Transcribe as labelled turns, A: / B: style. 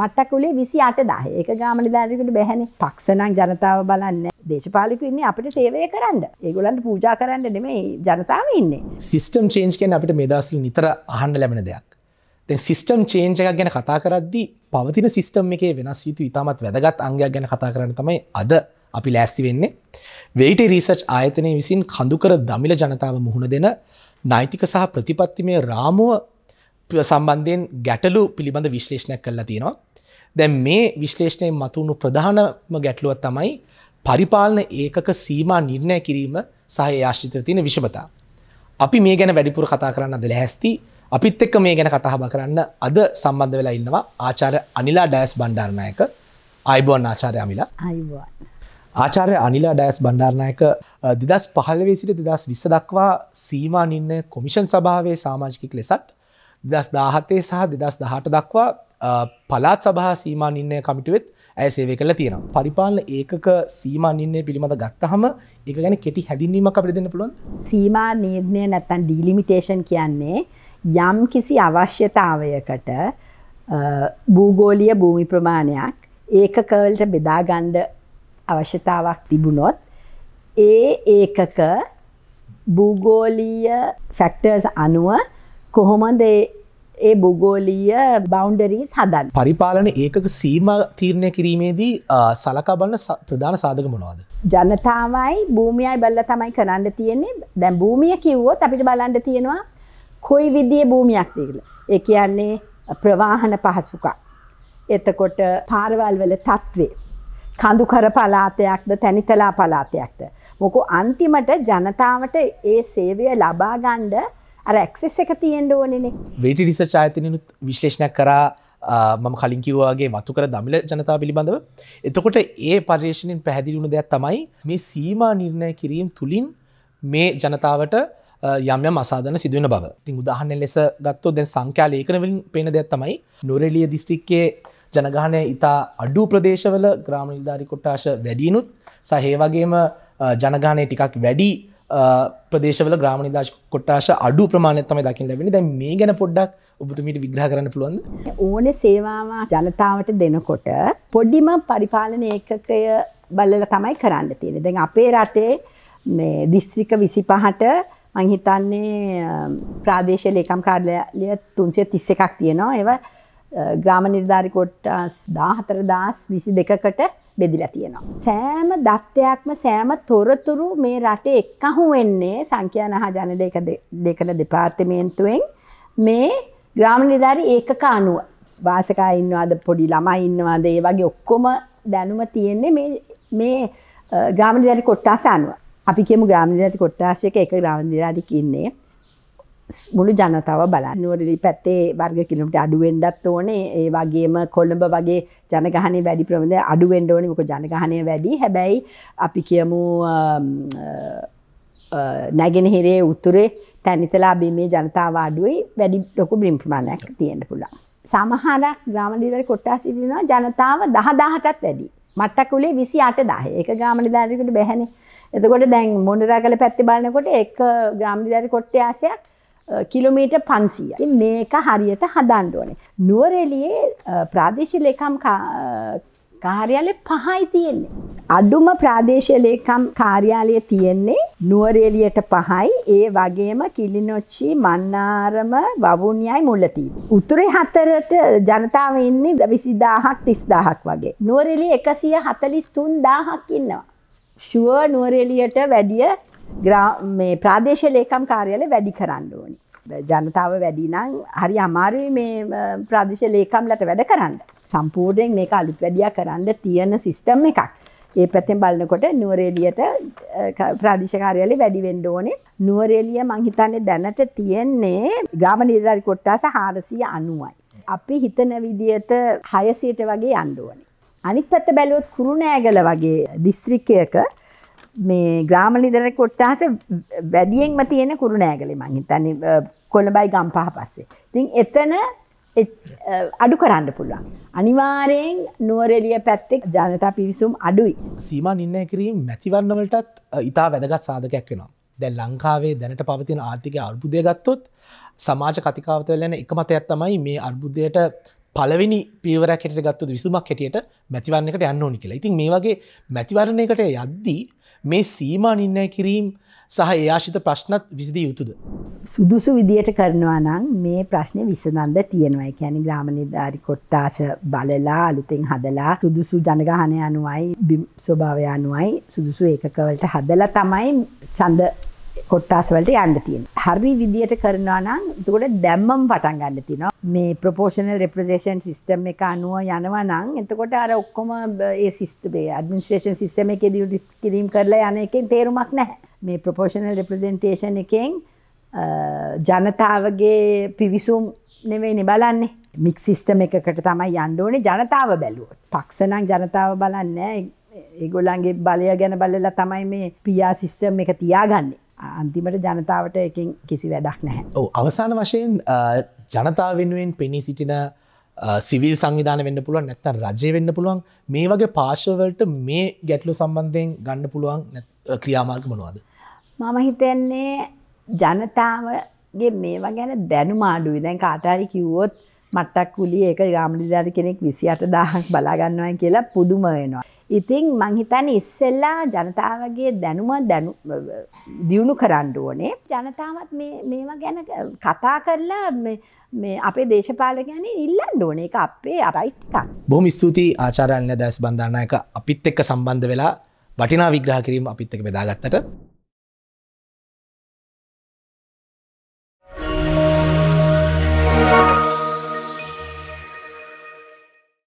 A: මට්ටකුලේ විසි අට දාහ ඒක ගාමනි දාරකට බැහැන පක්ෂනං ජනතාව බලන්න දේශපාලික ඉන්න අපට සේවය කරන්න ඒගොලන්ට පූජා කරන්න නෙමේ ජනතාව ඉන්න
B: සිිස්ටම් චේන්ජ් කෙන් අපට මේදස්සල් නිතර අහන්න ලැබෙන දෙයක් තැ සිිස්ටම් චේන්ජ එකක් ගැන කතා කරද්දි පවතින සිිස්ටම් එකේ වෙනස් යුතු ඉතාමත් වැදගත් අංගයක් ගැන කතා කරන්න තමයි අද අපි ලෑස්ති වෙන්නේ වෙයිට රීසච් ආයතනය විසින් කඳුකර දමිල ජනතාව මුහුණ දෙන නෛතික සහ ප්‍රතිපත්තිමය රාමුව සම්බන්ධයෙන් ගැටලු පිළිබඳ විශ්ලේෂණයක් කරලා තියෙනවා. දැන් මේ විශ්ලේෂණය මතුුණු ප්‍රධානම ගැටලුව තමයි පරිපාලන ඒකක සීමා නිර්ණය කිරීම සහ ආශ්ිත තියෙන විෂමතා. අපි මේ ගැන වැඩිපුර කතා කරන්න අද ලැහැස්ති අපිත් එක්ක මේ ගැන කතාහබ කරන්න අද සම්බන්ධ වෙලා ඉන්නවා ආචාර අනිලා ඩෑස් බණ්ඩාර්මයක අයිබෝන් ආචාරය අමිලා අයිවාන්. ආචාරය අනිලා ඩෑස් බණ්ඩාරණයක දෙදස් පහලවේ සිට දෙදස් විස්ස දක්වා සීමා නින්න කොමිෂන් සභාවේ සාමාජිකක් ලෙසත් දස් දාහතේ සහ දෙදස් දහට දක්වා පලාත් සබහ සීමා නින්නය කමිටුවෙත් ඇය සේවය කළ තියෙන පරිපාලන ඒකක සීමා නින්නේ පිළිබඳ ගත්තහම එක ගැන කෙටි හැදින්වීමක් අපිට දෙන්න පුළුවන්
A: සීමා නිර්ණය නැත්තන් ඩීලිමිටේෂන් කියන්නේ යම් කිසි අවශ්‍යතාවයකට භූගෝලිය භූමි ප්‍රමාණයක් ඒක කවල්ට බෙදාගණ්ඩ අවශ්‍යතාවක් තිබුණොත් ඒ ඒකක භූගෝලීය ෆැක්ටර්ස් අනුව කොහොමද ඒ බොගෝලීය බෞන්ඩරීස් හදන්.
B: පරිපාලන ඒකක සීම තීරණය කිරීමේදී සලකාබන්න ප්‍රධාන සාධක මොනවාද.
A: ජනතාවයි භූමියයි බල්ල තමයි කරන්න තියෙන්නේ දැන් භූමිය කිව්වෝ අපිට බලන්ඩ තියෙනවා කොයි විදිිය භූමියක් තිීල. ඒ කියන්නේ ප්‍රවාහන පහසුකා. එතකොට පාරවල් වල තත්වේ. කඳුකර පලාතයක්ද තැනිතලා පලාතයක්ද. මොකු අන්තිමට ජනතාවට ඒ සේවය ලබාගණ්ඩ අර ඇක්සෙස් එක තියෙන්ඩ ඕනෙනේ
B: වේට රිස චායතනනුත් විශ්ලේෂණයක් කරා මම කලින්කිවවාගේ මතු කර දමිල ජනතා පිළිබඳව එතකොට ඒ පර්යේෂණයෙන් පැහැදිලිුණු දෙයක් තමයි මේ සීමා නිර්ණය කිරීම් තුළින් මේ ජනතාවට යම්ය මසාදන සිදුවන බව තින් උදාහන්න ලෙස ගත්තෝ දැන් සංඛ්‍යා ලේකනවලින් පේන දෙයක් තමයි නොරෙලිය දිස්ටික්කේ ජනගානය ඉතා අඩු ප්‍රදේශවල ග්‍රාමනිධාරි කොට්ටාශ වැඩියනුත් සහේවගේම ජනගානය ටිකක් වැඩි ප්‍රදේශවල ග්‍රාමණ නිදශ කොට්ටාශ අඩු ප්‍රමාණය තමයි දකිින් ලැබෙන දැන් මේ ගැන පොඩ්ඩක් ඔබතුමීට විග්‍රහ කරන්න පුළුවන්ද
A: ඕන සේවාවා ජනතාවට දෙනකොට පොඩ්ඩිම පරිපාලන ඒකකය බල්ලල තමයි කරන්න තියෙන දැන් අපේ රටේ මේ දිස්ත්‍රික විසි පහට මංහිතන්නේ ප්‍රාදේශ ලේකම් කාර්ලය තුන්සය තිස්ස එකක් තියෙනවා ඒව ග්‍රාම නිර්ධාරි කොට්ටස් දාහතර දස් විසි දෙකකට බෙදිලා තියෙනවා. සෑම දත්වයක්ම සෑම තොරතුරු මේ රටේ එක්කහු වෙන්නේ සංඛ්‍යාන හා ජන දෙකන දෙපාර්තමේන්තුවෙන් මේ ග්‍රාම නිධාරි ඒකක අනුව වාසකා ඉන්නවාද පොඩි ළමයි ඉන්නවාද ඒ වගේ ඔක්කොම දැනුම තියෙන්නේ මේ ග්‍රාම නිධාරි කොට්ටාස අනුව අපි කියමු ග්‍රාම නිධාරි කොට්ටාශයක එක ග්‍රාම නිධාරික ඉන්නේ මුළු ජනතාව බලන්න නුවරලි පැත්තේ වර්ග කිලමට අඩුවෙන්ඩත් ඕනේ ඒ වගේම කොළඹ වගේ ජනගහනය වැඩි ප්‍රමද අඩුවෙන්ඩ ඕනි මක ජනගහනය වැඩි හැබැයි අපි කියමු නැගෙනහිරේ උත්තුරේ තැනිතලා බීමේ ජනතාව අඩුවයි වැඩි ලොකු බ්‍රිම් ප්‍රමාණයක් තියෙන්ට පුළා. සමහරක් ග්‍රාමණීවර කොට්ටා සිටිනවා ජනතාව දහදාහටත් වැඩි මත්තකුලේ විසි අට දාහ එක ගාමණි ධාරකට බැහැනේ එතකොට දැන් මොඩරා කල පැත්ති බලනකොට එක ග්‍රාමණි ධර කොට්ටයාසයක් කිලෝමීට පන්සිය මේක හරියට හදන්ඩුවනේ. නුවරෙලියේ ප්‍රාදේශ ලේකම් කාර්යාලය පහයි තියෙන්නේ. අඩුම ප්‍රාදේශ ලේකම් කාර්යාලය තියෙන්නේ නුවරේලියට පහයි ඒ වගේම කිලිනොච්චි මන්නාරම වවුනියයි මුල්ලතිී. උතුරේ හතරට ජනතාව ඉන්නේ විසිදාහක් තිස්දාහක් වගේ. නුවරෙලි එකසිය හතලිස් තුන් දාහක් ඉන්නවා. ශුව නුවරෙලියට වැඩිය මේ ප්‍රාදේශ ලේකම් කාර්යාලය වැඩි කරන්න ඕනි. ජනතාව වැඩි නම් හරි අමාරුයි මේ ප්‍රාදේශ ලේකම්ලට වැඩ කරන්න. සම්පූර්ණයෙන් මේක අලුත් වැඩියා කරන්න තියෙන සිස්ටම් එකක්. ඒ පැත්තෙන් බලනකොට නුවරඑළියට ප්‍රාදේශ කාර්යාලය වැඩි වෙන්න ඕනේ. නුවරඑළිය මං හිතන්නේ දැනට තියෙන්නේ ග්‍රාම නිලධාරි කොට්ටාස 490යි. අපි හිතන විදියට 600ට වගේ යන්න ඕනේ. අනිත් පැත්ත බැලුවොත් කුරුණෑගල වගේ දිස්ත්‍රික්කයක මේ ග්‍රාමලිදර කොට්ටහස වැඩියෙන්ම තියෙන කුරුණෑගලේ මං හිතන්නේ කොළඹයි ගම්පහ පස්සේ. ඉතින් එතන අඩු කරන්න පුළුවන්.
B: අනිවාරයෙන් නුවරෙලිය පැත්තෙක් ජනතා පිවිසුම් අඩුයි. සීම නින්න කිරීම මැතිවන්නවලටත් ඉතා වැදගත් සාධකයක් වෙනවා. දැන් ලංකාවේ දැනට පවතින ආර්ථික අර්බුදය ගත්තොත් සමාජ කතිකාවතවලන එක මතයක් තමයි මේ අර්බුදයට පලවෙනි පීවරැකට ගත්තු විසුමක් හැටියට මැතිවරණකට යන්න ඕනි කියලා ඉතින් මේ වගේ මැතිවරණයකට යද්දී මේ සීමා නින්නය කිරීම් සහ ඒයාශිත ප්‍රශ්නත් විසිදී යුතුද.
A: සුදුසු විදියට කරනවා නම් මේ ප්‍රශ්නය විසඳන්ද තියෙනවා කැනි ග්‍රාම නිධාරි කොට්ටාශ බලලා අලුතෙන් හදලා සුදුසු ජනගහනය අනුවයි ස්වභාවය අනුවයි සුදුසු ඒකකවලට හදලා තමයි චන්ද කොට්ටාස වලට යන්න තියෙන. හරි විදියට කරනවා නම් එතකොට දැම්මම පටන් ගන්න තියෙනවා. මේ ප්‍රොපෝෂනල් රෙප්‍රසෙන්ටේෂන් සිස්ටම් එක අනුව යනවා නම් එතකොට අර ඔක්කොම ඒ සිස්ටම් ඒ ඇඩ්මිනිස්ට්‍රේෂන් සිස්ටම් එකේ දියුම් කරලා යන එකෙන් තේරුමක් නැහැ. මේ ප්‍රොපෝෂනල් රෙප්‍රසෙන්ටේෂන් එකෙන් ජනතාවගේ පිවිසුම් නෙවෙයිනි බලන්නේ මික් සිිස්ටම එකකට තමයි යන්ඩෝනේ ජනතාව බැලුවට පක්ෂනං ජනතාව බලන්න ඒගොලන්ගේ බලය ගැන බලලා තමයි මේ පියා සිිස්ටම් එක තියාගන්නේ අන්තිමට ජනතාවට එකින් කිසි වැඩක් නැහැ.
B: ඕ අවසාන වශයෙන් ජනතා වෙනුවෙන් පෙනී සිටින සිවිල් සංවිධාන වෙන්න පුළුවන් නැත්තන් රජය වෙන්න පුළුවන් මේ වගේ පාශවලට මේ ගැටලු සම්බන්ධයෙන් ගණ්ඩ පුළුවන් ක්‍රියාමාර්ග මනවාද.
A: මම හිතන්නේ ජනතාවගේ මේවා ගැන දැනුමාඩුවි දැන් කාටාරි කිව්වොත් මට්ටක් කුලිය එක ගාමනිධාර කෙනෙක් විසි අට දාහක් බලාගන්නවා කියලා පුදුම වෙනවා. ඉතින් මං හිතන්නේ ඉස්සෙල්ලා ජනතාවගේ දැනුම දියුණු කරන්න ඕනේ. ජනතාවත් මේ මේවා ගැන කතා කරලා මේ අපේ දේශපාලකයන් ඉල්ලන්න ඕනේ. ඒක අපේ අරයිට් එකක්.
B: බොහොම ස්තුතියි ආචාර්ය අනිල දාස් බන්දානායක අපිත් එක්ක සම්බන්ධ වෙලා වටිනා විග්‍රහ කිරීම අපිත් එක්ක බෙදාගත්තට.